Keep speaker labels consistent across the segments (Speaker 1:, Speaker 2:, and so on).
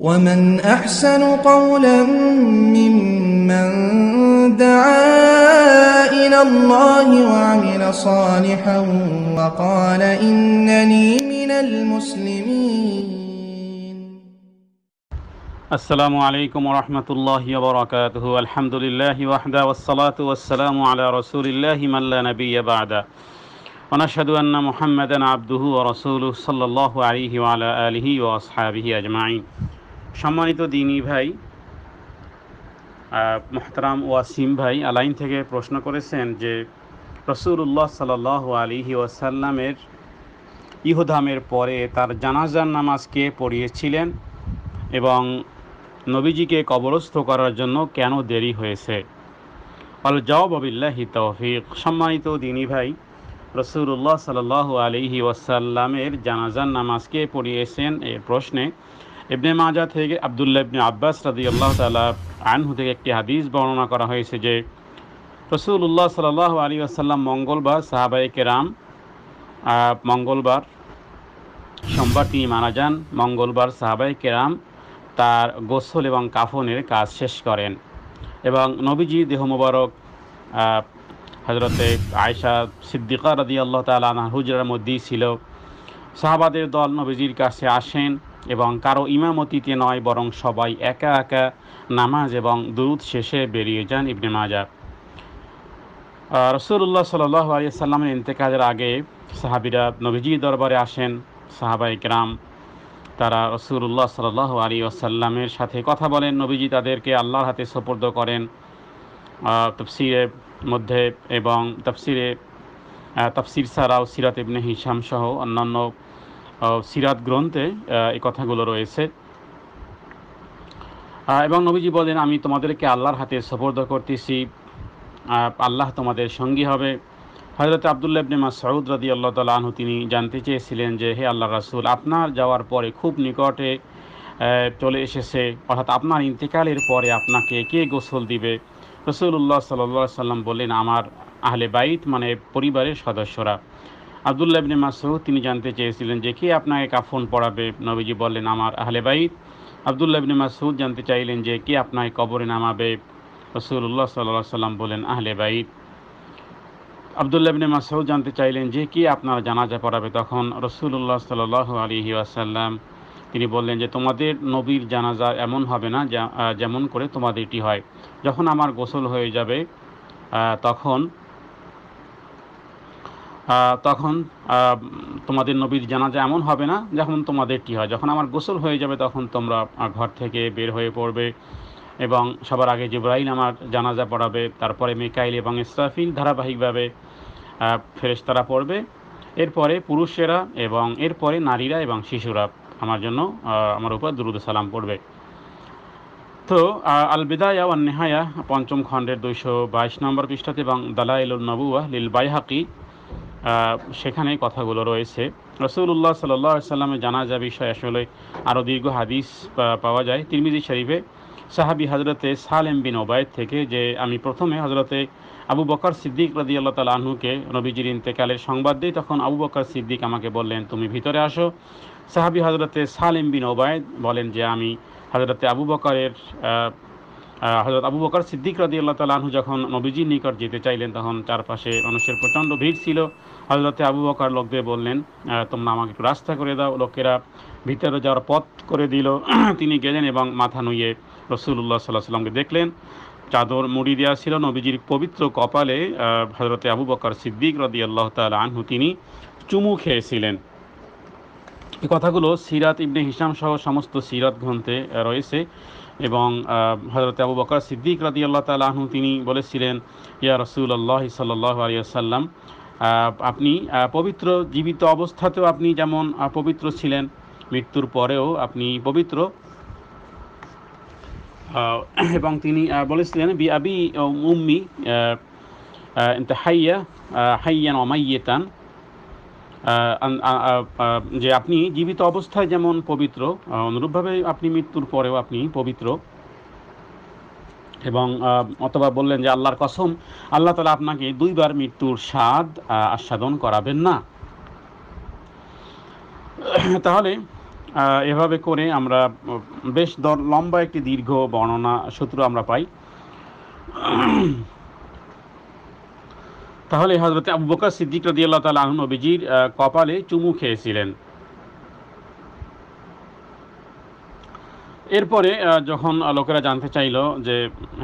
Speaker 1: ومن أحسن قولا ممن دعا إلى الله وعمل صالحا وقال إنني من المسلمين السلام عليكم ورحمة الله وبركاته الحمد لله وحده والصلاة والسلام على رسول الله من لا نبي بعده ونشهد أن محمدا عبده ورسوله صلى الله عليه وعلى آله وأصحابه أجمعين সম্মানিত দিনী ভাই মহতারাম ওয়াসিম ভাই আলাইন থেকে প্রশ্ন করেছেন যে রসুল্লাহ সাল আলী ওয়াসাল্লামের ইহুধামের পরে তার জানাজার নামাজ কে পড়িয়েছিলেন এবং নবীজিকে কবরস্থ করার জন্য কেন দেরি হয়েছে আল জবাবিল্লাহি তৌফিক সম্মানিত দিনী ভাই রসুল্লাহ সাল আলিহি ওয়াসাল্লামের জানাজার নামাজকে পড়িয়েছেন এ প্রশ্নে ইবনে মাজা থেকে আবদুল্লাহ ইবনে আব্বাস রাজি আল্লাহ তালা আনহু থেকে একটি হাদিস বর্ণনা করা হয়েছে যে রসুল্লাহ সাল আলী আসাল্লাম মঙ্গলবার সাহাবাই কেরাম মঙ্গলবার সোমবার তিনি মারা যান মঙ্গলবার সাহাবাই কেরাম তার গোসল এবং কাফনের কাজ শেষ করেন এবং নবীজি দেহ মুবারক হজরতে আয়সা সিদ্দিকা রদি আল্লাহ তালা হুজরার মধ্যেই ছিল সাহাবাদের দল নবীজির কাছে আসেন এবং কারো ইমামতিতে নয় বরং সবাই একা একা নামাজ এবং দুধ শেষে বেরিয়ে যান ইবনে মাজা রসুল্লাহ সাল্লাহ আলিয়া সাল্লামের আগে সাহাবিরা নবীজি দরবারে আসেন সাহাবাই গ্রাম তারা রসুল্লাহ সাল্লাহ আলী আসাল্লামের সাথে কথা বলেন নবীজি তাদেরকে আল্লাহর হাতে সোপর্দ করেন তফসিরের মধ্যে এবং তফসিরে তফসির সারাও সিরাত ইবনে হিসাম সহ অন্যান্য সিরাত গ্রন্থে এই কথাগুলো রয়েছে এবং নবীজি বলেন আমি তোমাদেরকে আল্লাহর হাতে সবর্দ করতেছি আল্লাহ তোমাদের সঙ্গী হবে হজরত আবদুল্লা ইবনে মাসউদ রাদি আল্লাহ তালা তিনি জানতে চেয়েছিলেন যে হে আল্লাহ রাসুল আপনার যাওয়ার পরে খুব নিকটে চলে এসেছে অর্থাৎ আপনার ইন্তেকালের পরে আপনাকে কে গোসল দিবে রসুল্লাহ সাল্লা সাল্লাম বললেন আমার আহলে বাইত মানে পরিবারের সদস্যরা আবদুল্লাহ ইবনে মাসুদ তিনি জানতে চেয়েছিলেন যে কে আপনাকে কাফন পড়াবে নবীজি বললেন আমার আহলে বাইত আবদুল্লাহ ইবনে মাসুদ জানতে চাইলেন যে কে আপনাকে কবরে নামাবে রসুল্লাহ সাল্লাহ সাল্লাম বলেন আহলে বাইত আবদুল্লাহ ইবনে মাসুদ জানতে চাইলেন যে কে আপনার জানাজা পড়াবে তখন রসুল্লাহ সাল্লাহ আলহি আসাল্লাম তিনি বললেন যে তোমাদের নবীর জানাজা এমন হবে না যেমন করে তোমাদেরটি হয় যখন আমার গোসল হয়ে যাবে তখন তখন তোমাদের নবীর জানাজা এমন হবে না যখন তোমাদেরটি হয় যখন আমার গোসল হয়ে যাবে তখন তোমরা ঘর থেকে বের হয়ে পড়বে এবং সবার আগে জিব্রাইল আমার জানাজা পড়াবে তারপরে মেকাইল এবং ইসরাফিল ধারাবাহিকভাবে ফেরেস্তারা পড়বে এরপরে পুরুষেরা এবং এরপরে নারীরা এবং শিশুরা আমার জন্য আমার উপর দুরুদ সালাম পড়বে তো আল বিদায়া ওয়ান নেহায়া পঞ্চম খণ্ডের দুইশো বাইশ নম্বর পৃষ্ঠাতে এবং দালাইল নবুয়া লিল বাইহাকি সেখানে কথাগুলো রয়েছে রসুল্লাহ সাল্লামে জানা যা বিষয় আসলে আরও দীর্ঘ হাদিস পাওয়া যায় তিরমিজি শরীফে সাহাবি হজরতে সালেম বিন ওবায়দ থেকে যে আমি প্রথমে হজরতে আবু বকর সিদ্দিক রাজি আল্লাহ তাল আহনুকে নবীজির ইন্তেকালের সংবাদ দিই তখন আবু বকর সিদ্দিক আমাকে বললেন তুমি ভিতরে আসো সাহাবি হজরতে সালেম বিন ওবায়দ বলেন যে আমি হজরতে আবু বকরের হজরত আবু বকর সিদ্দিক রাজি আল্লাহ তালাহু যখন নবীজির নিকট যেতে চাইলেন তখন চারপাশে মানুষের প্রচণ্ড ভিড় ছিল হজরতে আবু বকর লোকদের বললেন তোমরা আমাকে একটু রাস্তা করে দাও লোকেরা ভিতরে যাওয়ার পথ করে দিল তিনি গেলেন এবং মাথা নুয়ে রসুল্লাহ সাল্লাহ সাল্লামকে দেখলেন চাদর মুড়ি দেওয়া ছিল নবীজির পবিত্র কপালে হজরতে আবু বকর সিদ্দিক রদি আল্লাহ তালা আনহু তিনি চুমু খেয়েছিলেন এ কথাগুলো সিরাত ইবনে হিসাম সহ সমস্ত সিরাত গ্রন্থে রয়েছে এবং হজরত আবু বকর সিদ্দিক রাদি আল্লাহ তালাহু তিনি বলেছিলেন ইয়া রসুল আল্লাহ সাল্লাহ আলিয়াল্লাম আপনি পবিত্র জীবিত অবস্থাতেও আপনি যেমন পবিত্র ছিলেন মৃত্যুর পরেও আপনি পবিত্র এবং তিনি বলেছিলেন বি আবি উম্মি হাইয়া হাইয়ান অমাইয়েতান যে আপনি জীবিত অবস্থায় যেমন পবিত্র অনুরূপভাবে আপনি মৃত্যুর পরেও আপনি পবিত্র এবং অথবা বললেন যে আল্লাহর কসম আল্লাহ তালা আপনাকে দুইবার মৃত্যুর স্বাদ আস্বাদন করাবেন না তাহলে এভাবে করে আমরা বেশ লম্বা একটি দীর্ঘ বর্ণনা সূত্র আমরা পাই তাহলে হজরত আবু বকর সিদ্দিক রদিয়াল্লাহ তাল আহ নবীজির কপালে চুমু খেয়েছিলেন এরপরে যখন লোকেরা জানতে চাইল যে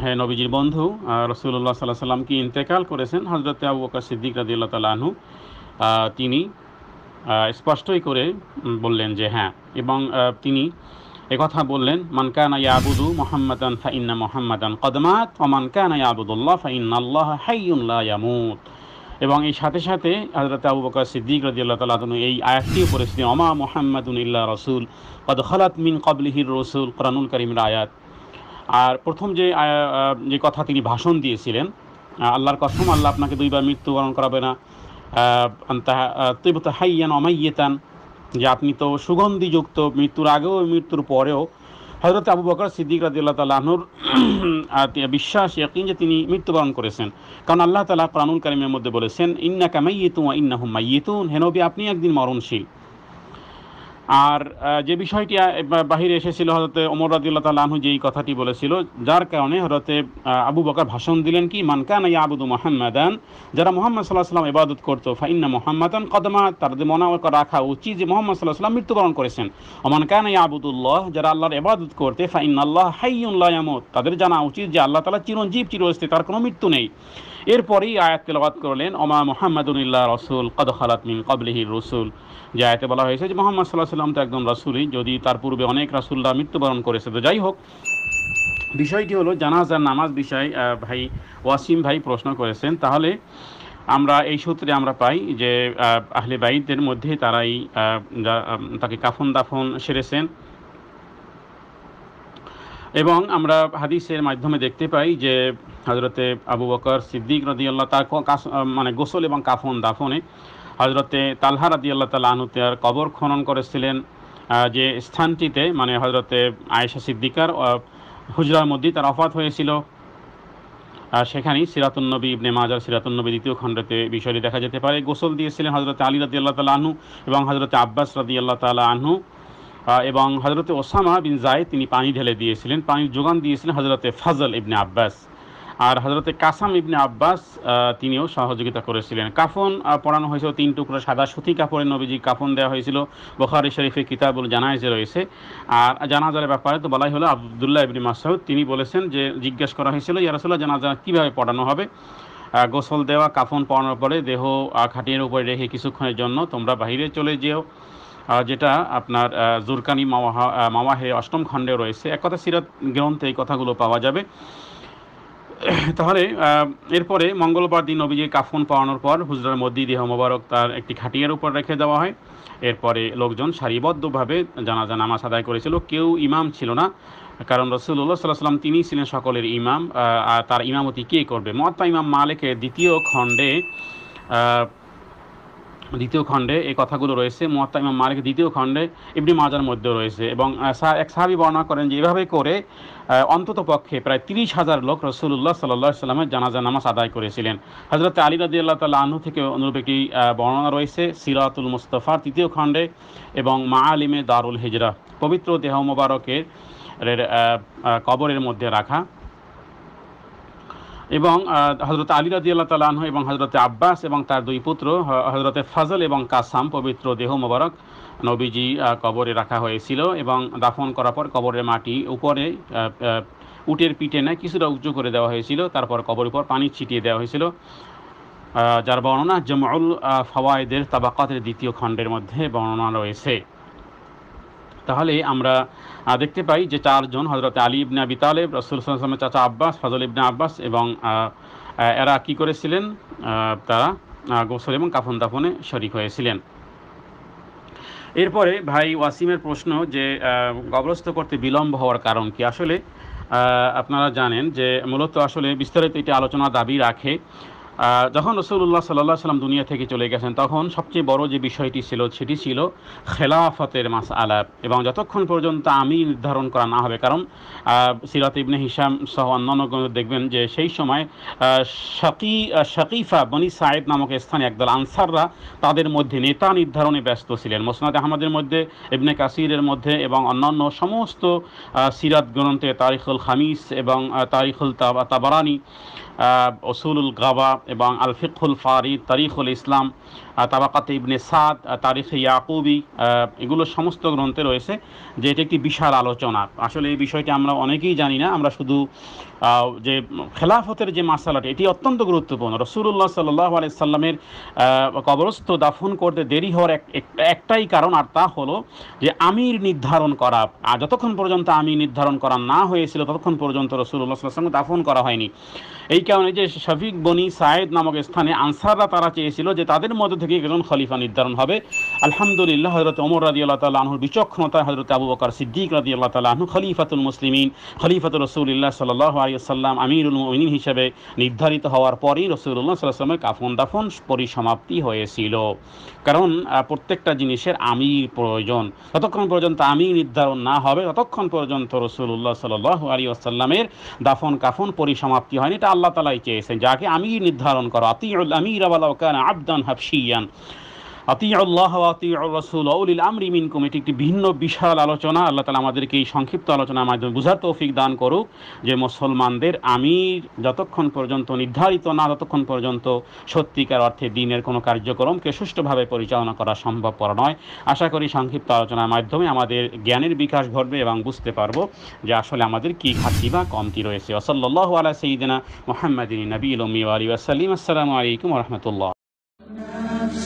Speaker 1: হ্যাঁ নবীজির বন্ধু রসুল্লাহ সাল্লাহ সাল্লাম কি ইন্তেকাল করেছেন হজরত আবু বকর সিদ্দিক রদিয়াল্লাহ তাল আহু তিনি স্পষ্টই করে বললেন যে হ্যাঁ এবং তিনি কথা বললেন মানকানা ইয়াবুদু মোহাম্মদান ফাইন্না মোহাম্মদান কদমাত ও মানকানা ইয়াবুদুল্লাহ ফাইন্না আল্লাহ হাইয়ুল্লাহ ইয়ামুত এবং এই সাথে সাথে হজরত আবু বকর সিদ্দিক তালা তালাহনু এই আয়াতটিও পড়েছিলেন অমা মোহাম্মদ ইল্লা রসুল কদ খালাত মিন কবলিহির রসুল কোরআনুল করিমের আয়াত আর প্রথম যে যে কথা তিনি ভাষণ দিয়েছিলেন আল্লাহর কসম আল্লাহ আপনাকে দুইবার মৃত্যুবরণ করাবে না তৈবত হাইয়ান অমাইয়েতান যে আপনি তো সুগন্ধিযুক্ত মৃত্যুর আগেও মৃত্যুর পরেও হজরত আবু বকর সিদ্দিক রাজিউল্লাহ তালাহনুর বিশ্বাস ইয়াকিন যে তিনি মৃত্যুবরণ করেছেন কারণ আল্লাহ তালা প্রাণুল কারিমের মধ্যে বলেছেন ইন্না কামাই তুয়া ইন্না হুম্মাইয়ে ইতুন হেনবি আপনি একদিন মরণশীল আর যে বিষয়টি বাহিরে এসেছিল হজরতে অমর রাদিল্লা তাল আহু যেই কথাটি বলেছিল যার কারণে হজরতে আবু বকার ভাষণ দিলেন কি মানকান ইয়া আবুদু মোহাম্মদান যারা মোহাম্মদ সাল্লাহ সাল্লাম ইবাদত করতো ফাইন্না মোহাম্মদান কদমা তাদের মনে রাখা উচিত যে মোহাম্মদ সাল্লাহ সাল্লাম মৃত্যুবরণ করেছেন ওমান কান ইয়া আবুদুল্লাহ যারা আল্লাহর ইবাদত করতে ফাইন্না আল্লাহ হাইউল্লাহ তাদের জানা উচিত যে আল্লাহ তালা চিরঞ্জীব চিরস্থিত তার কোনো মৃত্যু নেই এরপরেই আয়াত তেলাবাদ করলেন অমা মোহাম্মদুল্লাহ রসুল কদ খালাত মিন কবলিহি রসুল যে আয়াতে বলা হয়েছে যে মোহাম্মদ সাল্লাহ সাল্লাম তো একদম রসুলই যদি তার পূর্বে অনেক রাসুল্লাহ মৃত্যুবরণ করেছে তো যাই হোক বিষয়টি হলো জানাজার নামাজ বিষয় ভাই ওয়াসিম ভাই প্রশ্ন করেছেন তাহলে আমরা এই সূত্রে আমরা পাই যে আহলে বাইদের মধ্যে তারাই তাকে কাফন দাফন সেরেছেন এবং আমরা হাদিসের মাধ্যমে দেখতে পাই যে হজরতে আবু বকর সিদ্দিক রদি আল্লাহ তার মানে গোসল এবং কাফন দাফনে হজরতে তালহা রদি আল্লাহ তাল্লাহ আহনু তার কবর খনন করেছিলেন যে স্থানটিতে মানে হজরতে আয়েশা সিদ্দিকার হুজরার মধ্যে তার অফাত হয়েছিল সেখানেই সিরাতুন্নবী ইবনে মাজার সিরাতুন্নবী দ্বিতীয় খণ্ডতে বিষয়টি দেখা যেতে পারে গোসল দিয়েছিলেন হজরত আলী রাদি আল্লাহ তাল্লাহ আনু এবং হজরতে আব্বাস রদি আল্লাহ তাল্লাহ আনু এবং হজরতে ওসামা বিন জায়েদ তিনি পানি ঢেলে দিয়েছিলেন পানির যোগান দিয়েছিলেন হজরতে ফাজল ইবনে আব্বাস আর হজরতে কাসাম ইবনে আব্বাস তিনিও সহযোগিতা করেছিলেন কাফন পড়ানো হয়েছিল তিন টুকরো সাদা সুতি কাপড়ে নবীজি কাফন দেওয়া হয়েছিল বখারি শরীফের কিতাবুল জানাইজে রয়েছে আর জানাজার ব্যাপারে তো বলাই হলো আবদুল্লাহ ইবনে মাসাউদ তিনি বলেছেন যে জিজ্ঞেস করা হয়েছিল ইয়ারসুল্লাহ জানাজা কীভাবে পড়ানো হবে গোসল দেওয়া কাফন পড়ানোর পরে দেহ খাটিয়ের উপরে রেখে কিছুক্ষণের জন্য তোমরা বাহিরে চলে যেও যেটা আপনার জুরকানি মাওয়াহা মাওয়াহে অষ্টম খণ্ডে রয়েছে এক কথা সিরাত গ্রন্থে এই কথাগুলো পাওয়া যাবে তাহলে এরপরে মঙ্গলবার দিন নবীজির কাফন পাওয়ানোর পর হুজরার মধ্যে দেহ মোবারক তার একটি খাটিয়ার উপর রেখে দেওয়া হয় এরপরে লোকজন সারিবদ্ধভাবে জানাজা নামাজ আদায় করেছিল কেউ ইমাম ছিল না কারণ রসুল্লাহ সাল্লাহ সাল্লাম তিনি ছিলেন সকলের ইমাম আর তার ইমামতি কে করবে মহাত্মা ইমাম মালিকের দ্বিতীয় খণ্ডে দ্বিতীয় খণ্ডে এই কথাগুলো রয়েছে মহাত্মা ইমাম মালিক দ্বিতীয় খণ্ডে ইবনি মাজার মধ্যে রয়েছে এবং এক সাহাবি বর্ণনা করেন যে এভাবে করে অন্তত পক্ষে প্রায় তিরিশ হাজার লোক রসুল্লাহ সাল্লা সাল্লামের জানাজা নামাজ আদায় করেছিলেন হজরত আলী রাজি আল্লাহ তাল্লাহ আনহু থেকে অনুরূপ একটি বর্ণনা রয়েছে সিরাতুল মুস্তফার তৃতীয় খণ্ডে এবং মা আলিমে দারুল হিজরা পবিত্র দেহ মোবারকের কবরের মধ্যে রাখা এবং হজরত আলী রাজি আল্লাহ তালাহ এবং হজরতে আব্বাস এবং তার দুই পুত্র হজরতে ফাজল এবং কাসাম পবিত্র দেহ মোবারক নবীজি কবরে রাখা হয়েছিল এবং দাফন করার পর কবরের মাটি উপরে উটের পিঠে নেয় কিছুটা উঁচু করে দেওয়া হয়েছিল তারপর কবর উপর পানি ছিটিয়ে দেওয়া হয়েছিল যার বর্ণনা জমাউল ফওয়ায়দের তাবাকাতের দ্বিতীয় খণ্ডের মধ্যে বর্ণনা রয়েছে তাহলে আমরা দেখতে পাই যে চারজন হজরত আলী ইবনে আবি তালেব রসুল সাল্লামের চাচা আব্বাস ফজল ইবনে আব্বাস এবং এরা কি করেছিলেন তারা গোসল এবং কাফন দাফনে শরিক হয়েছিলেন এরপরে ভাই ওয়াসিমের প্রশ্ন যে গবরস্থ করতে বিলম্ব হওয়ার কারণ কি আসলে আপনারা জানেন যে মূলত আসলে বিস্তারিত এটি আলোচনা দাবি রাখে যখন রসুল্লাহ সাল্লাহ সাল্লাম দুনিয়া থেকে চলে গেছেন তখন সবচেয়ে বড় যে বিষয়টি ছিল সেটি ছিল খেলাফতের মাস আলাপ এবং যতক্ষণ পর্যন্ত আমি নির্ধারণ করা না হবে কারণ সিরাত ইবনে হিসাম সহ অন্যান্য দেখবেন যে সেই সময় শাকি শাকিফা বনি সায়েদ নামক স্থানে একদল আনসাররা তাদের মধ্যে নেতা নির্ধারণে ব্যস্ত ছিলেন মোসনাদ আহমদের মধ্যে ইবনে কাসিরের মধ্যে এবং অন্যান্য সমস্ত সিরাত গ্রন্থে তারিখুল খামিস এবং তারিখুল তাবারানি ওসুলুল গাবা এবং আল ফিকুল ফারি তারিখুল ইসলাম তাবাকাত ইবনে সাদ তারিখে ইয়াকুবি এগুলো সমস্ত গ্রন্থে রয়েছে যে এটি একটি বিশাল আলোচনা আসলে এই বিষয়টি আমরা অনেকেই জানি না আমরা শুধু যে খেলাফতের যে মাসালাটি এটি অত্যন্ত গুরুত্বপূর্ণ রসুল্লাহ সাল্লাহ আলাইসাল্লামের কবরস্থ দাফন করতে দেরি হওয়ার একটাই কারণ আর তা হলো যে আমির নির্ধারণ করা আর যতক্ষণ পর্যন্ত আমির নির্ধারণ করা না হয়েছিল ততক্ষণ পর্যন্ত রসুল্লাহ সাল্লাহ দাফন করা হয়নি এই কারণে যে শফিক বনি সায়েদ নামক স্থানে আনসাররা তারা চেয়েছিল যে তাদের উম্মত থেকে একজন খলিফা নির্ধারণ হবে আলহামদুলিল্লাহ হজরত ওমর রাজি আল্লাহ তাল আহুর বিচক্ষণতায় হজরত আবু বকর সিদ্দিক রাজি আল্লাহ তাল আহু খলিফাতুল মুসলিমিন খলিফাত রসুলিল্লাহ সাল্লাহ আলিয়াল্লাম আমিরুল মিন হিসেবে নির্ধারিত হওয়ার পরই রসুল্লাহ সাল্লামের কাফন দাফন পরিসমাপ্তি হয়েছিল কারণ প্রত্যেকটা জিনিসের আমি প্রয়োজন ততক্ষণ পর্যন্ত আমি নির্ধারণ না হবে ততক্ষণ পর্যন্ত রসুল্লাহ সাল আলী আসাল্লামের দাফন কাফন পরিসমাপ্তি হয়নি এটা আল্লাহ তালাই চেয়েছেন যাকে আমি নির্ধারণ করো আতি আমির আবাল আবদান হাফসি আশিয়ান আতিউল্লাহ আতিউরসুল আউলিল আমরি মিনকুম এটি একটি ভিন্ন বিশাল আলোচনা আল্লাহ তালা আমাদেরকে এই সংক্ষিপ্ত আলোচনার মাধ্যমে বুঝার তৌফিক দান করুক যে মুসলমানদের আমির যতক্ষণ পর্যন্ত নির্ধারিত না ততক্ষণ পর্যন্ত সত্যিকার অর্থে দিনের কোনো কার্যক্রমকে সুষ্ঠুভাবে পরিচালনা করা সম্ভবপর নয় আশা করি সংক্ষিপ্ত আলোচনার মাধ্যমে আমাদের জ্ঞানের বিকাশ ঘটবে এবং বুঝতে পারবো যে আসলে আমাদের কী ঘাটতি বা কমতি রয়েছে ওসল্লাহ আলা সঈদিনা মোহাম্মদিন নবী ওমি আলী আসসালামু আলাইকুম রহমতুল্লাহ